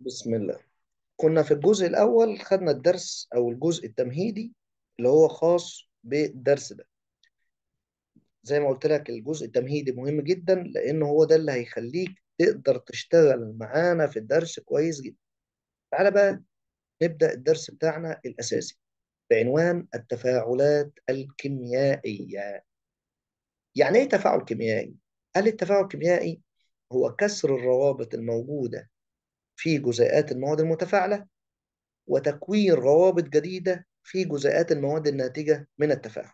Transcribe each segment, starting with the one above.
بسم الله كنا في الجزء الأول خدنا الدرس أو الجزء التمهيدي اللي هو خاص بالدرس ده زي ما قلت لك الجزء التمهيدي مهم جدا لأن هو ده اللي هيخليك تقدر تشتغل معانا في الدرس كويس جدا تعالى بقى نبدأ الدرس بتاعنا الأساسي بعنوان التفاعلات الكيميائية يعني إيه تفاعل كيميائي؟ قال التفاعل الكيميائي هو كسر الروابط الموجودة في جزيئات المواد المتفاعلة وتكوين روابط جديدة في جزيئات المواد الناتجة من التفاعل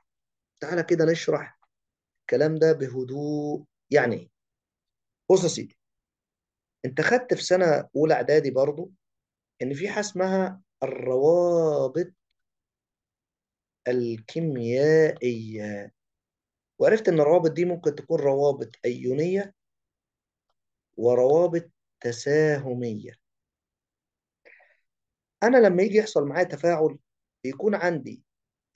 تعالى كده نشرح الكلام ده بهدوء يعني ايه بص يا سيدي انت خدت في سنة أولى إعدادي برضو إن في حاجة اسمها الروابط الكيميائية وعرفت إن الروابط دي ممكن تكون روابط أيونية وروابط تساهمية أنا لما يجي يحصل معايا تفاعل بيكون عندي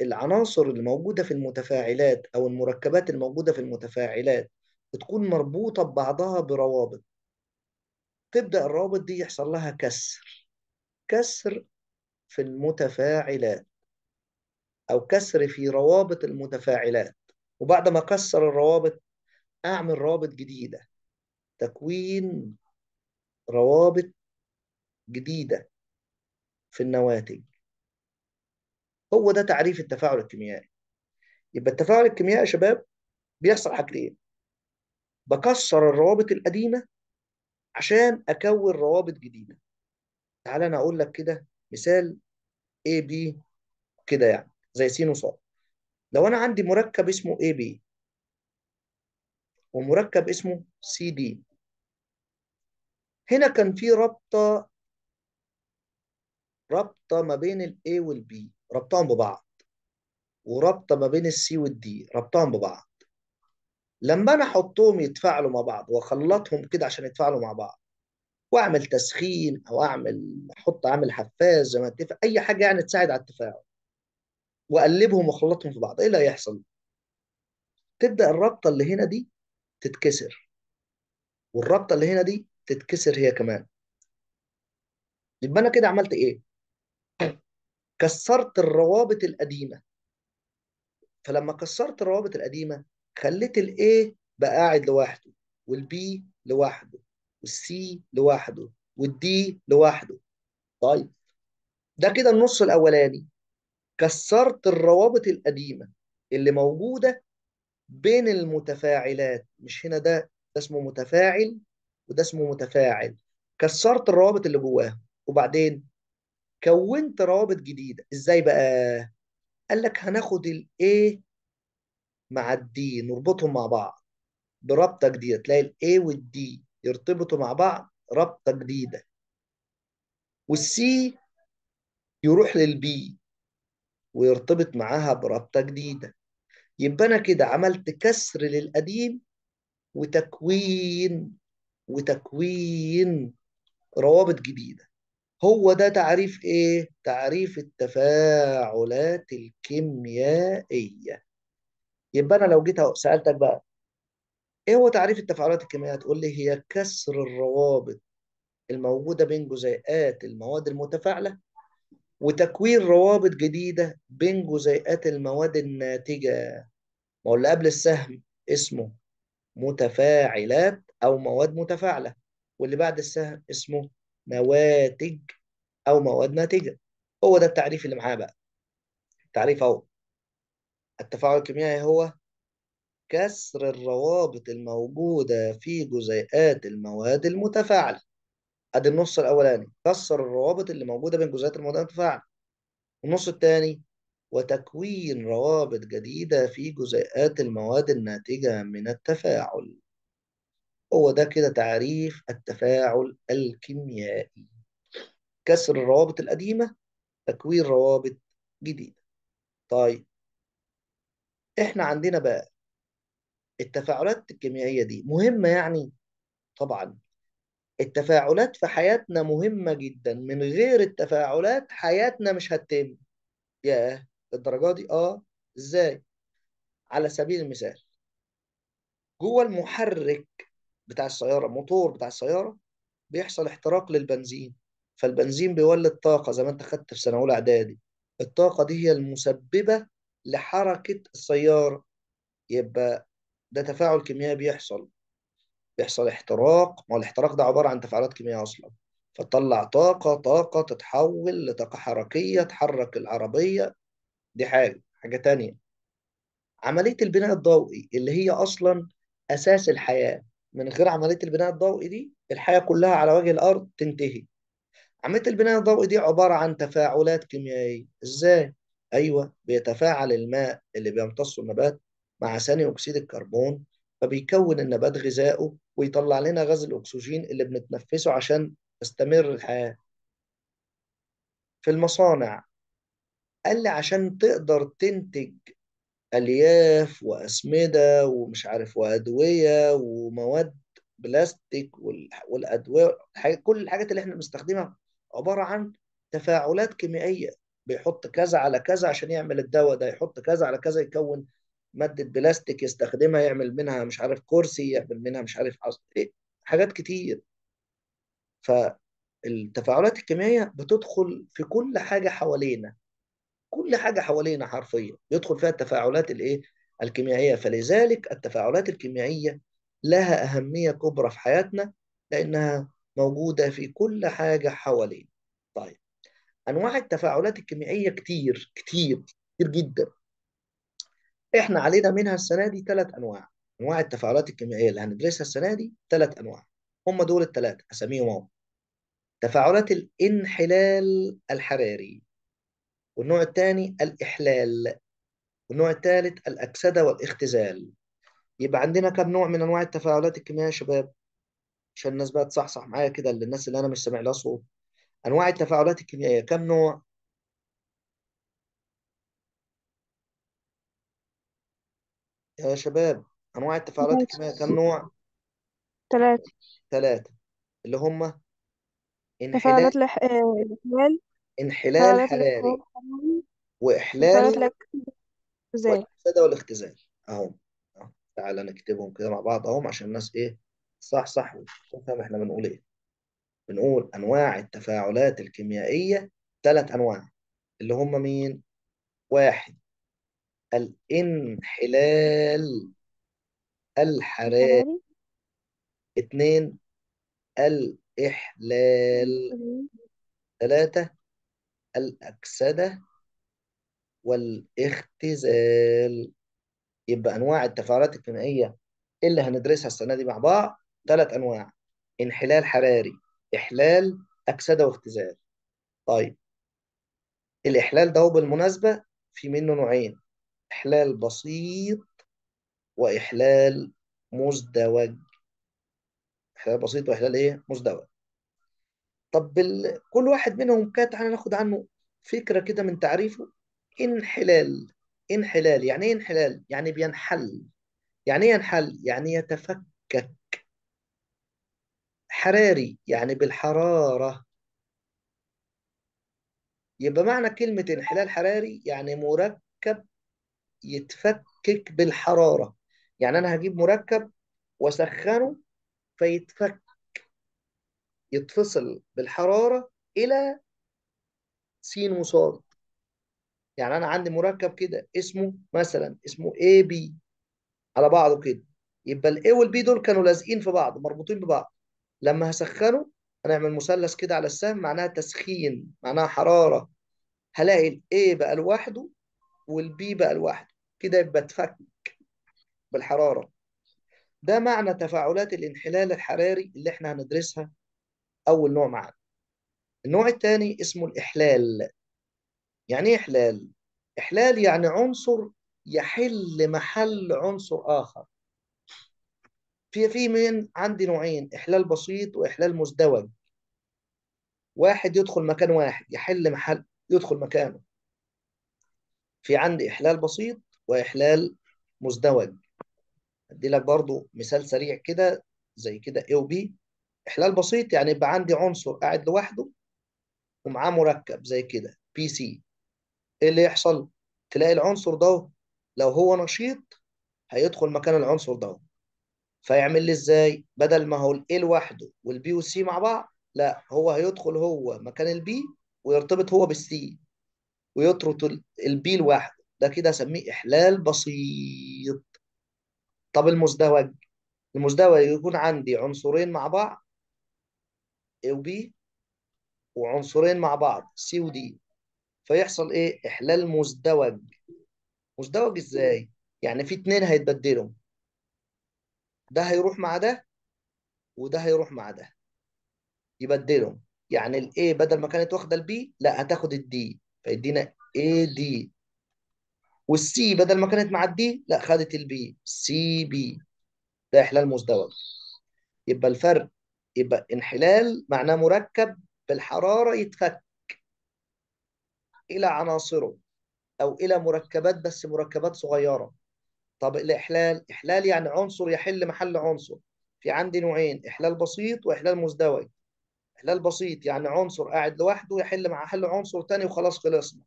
العناصر الموجودة في المتفاعلات أو المركبات الموجودة في المتفاعلات بتكون مربوطة ببعضها بروابط تبدأ الروابط دي يحصل لها كسر كسر في المتفاعلات أو كسر في روابط المتفاعلات وبعد ما أكسر الروابط أعمل روابط جديدة تكوين روابط جديدة في النواتج هو ده تعريف التفاعل الكيميائي يبقى التفاعل الكيميائي يا شباب بيحصل حاجتين بكسر الروابط القديمة عشان أكون روابط جديدة تعال أنا أقول لك كده مثال A B كده يعني زي س وص لو أنا عندي مركب اسمه A B ومركب اسمه سي دي هنا كان في رابطه رابطه ما بين الاي والبي ربطهم ببعض ورابطه ما بين السي والدي ربطهم ببعض لما انا احطهم يتفاعلوا مع بعض واخلطهم كده عشان يتفاعلوا مع بعض واعمل تسخين او اعمل احط عامل حفاز زي ما اتفق اي حاجه يعني تساعد على التفاعل واقلبهم واخلطهم في بعض ايه اللي هيحصل تبدا الرابطه اللي هنا دي تتكسر والرابطه اللي هنا دي تتكسر هي كمان يبقى انا كده عملت ايه كسرت الروابط القديمه فلما كسرت الروابط القديمه خليت الايه بقى قاعد لوحده والبي لوحده والسي لوحده والدي لوحده طيب ده كده النص الاولاني كسرت الروابط القديمه اللي موجوده بين المتفاعلات مش هنا ده ده اسمه متفاعل وده اسمه متفاعل كسرت الروابط اللي جواه وبعدين كونت روابط جديدة ازاي بقى قال لك هناخد الايه مع الدي نربطهم مع بعض بربطة جديدة تلاقي الايه والدي يرتبطوا مع بعض ربطة جديدة والسي يروح للبي ويرتبط معاها بربطة جديدة يبقى أنا كده عملت كسر للقديم وتكوين وتكوين روابط جديدة هو ده تعريف إيه؟ تعريف التفاعلات الكيميائية يبقى أنا لو جيت سألتك بقى إيه هو تعريف التفاعلات الكيميائية؟ تقول لي هي كسر الروابط الموجودة بين جزيئات المواد المتفاعلة وتكوين روابط جديدة بين جزيئات المواد الناتجة ما هو اللي قبل السهم اسمه متفاعلات أو مواد متفاعلة واللي بعد السهم اسمه نواتج أو مواد ناتجة هو ده التعريف اللي معاه بقى التعريف أهو التفاعل الكيميائي هو كسر الروابط الموجودة في جزيئات المواد المتفاعلة أدي النص الأولاني كسر الروابط اللي موجودة بين جزيئات المواد المتفاعلة النص الثاني وتكوين روابط جديدة في جزيئات المواد الناتجة من التفاعل هو ده كده تعريف التفاعل الكيميائي كسر الروابط القديمة تكوين روابط جديدة طيب احنا عندنا بقى التفاعلات الكيميائية دي مهمة يعني طبعا التفاعلات في حياتنا مهمة جدا من غير التفاعلات حياتنا مش هتتم ياه للدرجة دي اه ازاي على سبيل المثال جوه المحرك بتاع السيارة موتور بتاع السيارة بيحصل احتراق للبنزين فالبنزين بيولد طاقة زي ما انت خدت في سنة أولى إعدادي الطاقة دي هي المسببة لحركة السيارة يبقى ده تفاعل كيميائي بيحصل بيحصل احتراق ما هو الاحتراق ده عبارة عن تفاعلات كيميائية أصلا فتطلع طاقة طاقة تتحول لطاقة حركية تحرك العربية دي حاجة حاجة تانية عملية البناء الضوئي اللي هي أصلا أساس الحياة من غير عملية البناء الضوئي دي الحياة كلها على وجه الأرض تنتهي عملية البناء الضوئي دي عبارة عن تفاعلات كيميائية إزاي؟ أيوه بيتفاعل الماء اللي بيمتصه النبات مع ثاني أكسيد الكربون فبيكون النبات غذائه ويطلع لنا غاز الأكسجين اللي بنتنفسه عشان تستمر الحياة في المصانع قال لي عشان تقدر تنتج الياف واسمده ومش عارف وادويه ومواد بلاستيك والادويه كل الحاجات اللي احنا بنستخدمها عباره عن تفاعلات كيميائيه بيحط كذا على كذا عشان يعمل الدواء ده يحط كذا على كذا يكون ماده بلاستيك يستخدمها يعمل منها مش عارف كرسي يعمل منها مش عارف ايه حاجات كتير فالتفاعلات الكيميائيه بتدخل في كل حاجه حوالينا كل حاجه حوالينا حرفيا يدخل فيها التفاعلات الايه الكيميائيه فلذلك التفاعلات الكيميائيه لها اهميه كبرى في حياتنا لانها موجوده في كل حاجه حوالينا طيب انواع التفاعلات الكيميائيه كتير كتير كتير جدا احنا علينا منها السنه دي ثلاث انواع انواع التفاعلات الكيميائيه اللي هندرسها السنه دي ثلاث انواع هم دول الثلاثه اساميهم اهو تفاعلات الانحلال الحراري والنوع الثاني الإحلال والنوع الثالث الأكسدة والاختزال يبقى عندنا كم نوع من أنواع التفاعلات الكيميائية يا شباب عشان الناس بقى تصحصح معايا كده للناس اللي أنا مش سامع لها صوت أنواع التفاعلات الكيميائية كم نوع؟ يا شباب أنواع التفاعلات الكيميائية كم نوع؟ ثلاثة ثلاثة اللي هم انحلال تفاعلات الإحلال انحلال حراري وإحلال الاعتزال والاختزال أهو. تعالى نكتبهم كده مع بعض اهو عشان الناس إيه صح صح تفهم إحنا بنقول إيه بنقول أنواع التفاعلات الكيميائية ثلاث أنواع اللي هم مين؟ واحد الانحلال الحراري اثنين الإحلال ثلاثة الأكسدة والاختزال يبقى أنواع التفاعلات الكيميائية اللي هندرسها السنة دي مع بعض ثلاث أنواع انحلال حراري إحلال أكسدة واختزال طيب الإحلال ده بالمناسبة في منه نوعين إحلال بسيط وإحلال مزدوج إحلال بسيط وإحلال إيه؟ مزدوج طب كل واحد منهم كده تعالى ناخد عنه فكرة كده من تعريفه انحلال انحلال يعني ايه انحلال يعني بينحل يعني ايه ينحل يعني يتفكك حراري يعني بالحرارة يبقى معنى كلمة انحلال حراري يعني مركب يتفكك بالحرارة يعني أنا هجيب مركب وأسخنه فيتفكك يتفصل بالحرارة إلى س وص يعني أنا عندي مركب كده اسمه مثلا اسمه AB على بعضه كده يبقى ال A وال B دول كانوا لازقين في بعض مربوطين ببعض لما هسخنه هنعمل مثلث كده على السهم معناها تسخين معناها حرارة هلاقي ال A بقى لوحده وال B بقى لوحده كده يبقى اتفك بالحرارة ده معنى تفاعلات الانحلال الحراري اللي احنا هندرسها أول نوع معنا النوع الثاني اسمه الإحلال يعني إيه إحلال؟ إحلال يعني عنصر يحل محل عنصر آخر في في من عندي نوعين إحلال بسيط وإحلال مزدوج واحد يدخل مكان واحد يحل محل يدخل مكانه في عندي إحلال بسيط وإحلال مزدوج أدي لك برضو مثال سريع كده زي كده A و B إحلال بسيط يعني يبقى عندي عنصر قاعد لوحده ومعاه مركب زي كده بي سي إيه اللي يحصل؟ تلاقي العنصر ده لو هو نشيط هيدخل مكان العنصر ده فيعمل لي ازاي بدل ما هو A لوحده والبي والسي مع بعض لا هو هيدخل هو مكان البي ويرتبط هو بالسي ويطرد البي لوحده ده كده اسميه احلال بسيط طب المزدوج المزدوج يكون عندي عنصرين مع بعض A و B وعنصرين مع بعض C و D فيحصل ايه احلال مزدوج مزدوج ازاي يعني في اتنين هيتبدلوا ده هيروح مع ده وده هيروح مع ده يبدلوا يعني ال A بدل ما كانت واخده ال B لا هتاخد ال D فيدينا AD والسي بدل ما كانت مع الدي لا خدت البي سي بي ده احلال مزدوج يبقى الفرق يبقى انحلال معناه مركب بالحرارة يتفك إلى عناصره أو إلى مركبات بس مركبات صغيرة طب الإحلال إحلال يعني عنصر يحل محل عنصر في عندي نوعين إحلال بسيط وإحلال مزدوج إحلال بسيط يعني عنصر قاعد لوحده يحل مع حل عنصر تاني وخلاص خلصنا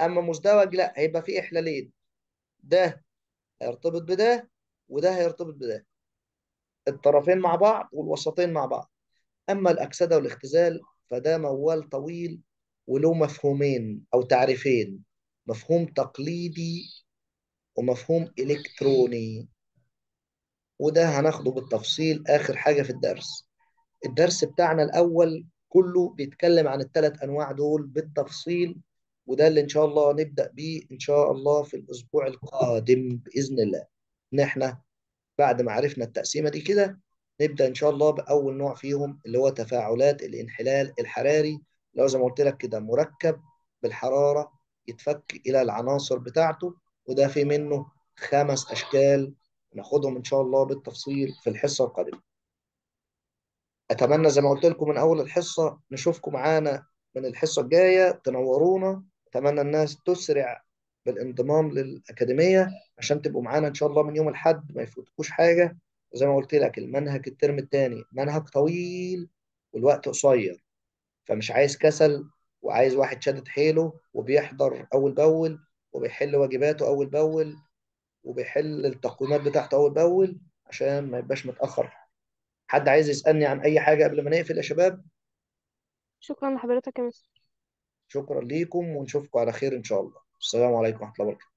أما مزدوج لا هيبقى في إحلالين ده هيرتبط بده وده هيرتبط بده الطرفين مع بعض والوسطين مع بعض أما الأكسدة والاختزال فده موال طويل وله مفهومين أو تعريفين مفهوم تقليدي ومفهوم إلكتروني وده هناخده بالتفصيل آخر حاجة في الدرس الدرس بتاعنا الأول كله بيتكلم عن الثلاث أنواع دول بالتفصيل وده اللي إن شاء الله نبدأ بيه إن شاء الله في الأسبوع القادم بإذن الله إن إحنا بعد ما عرفنا التقسيمة دي كده نبدأ إن شاء الله بأول نوع فيهم اللي هو تفاعلات الانحلال الحراري لو زي ما قلت لك كده مركب بالحرارة يتفك إلى العناصر بتاعته وده في منه خمس أشكال ناخدهم إن شاء الله بالتفصيل في الحصة القادمة أتمنى زي ما قلت لكم من أول الحصة نشوفكم معانا من الحصة الجاية تنورونا أتمنى الناس تسرع بالانضمام للأكاديمية عشان تبقوا معانا إن شاء الله من يوم الأحد ما يفوتكوش حاجة زي ما قلت لك المنهج الترم الثاني منهج طويل والوقت قصير فمش عايز كسل وعايز واحد شادد حيله وبيحضر اول باول وبيحل واجباته اول باول وبيحل التقويمات بتاعته اول باول عشان ما يبقاش متاخر حد عايز يسالني عن اي حاجه قبل ما نقفل يا شباب شكرا لحضرتك يا مستر شكرا ليكم ونشوفكم على خير ان شاء الله السلام عليكم ورحمه الله وبركاته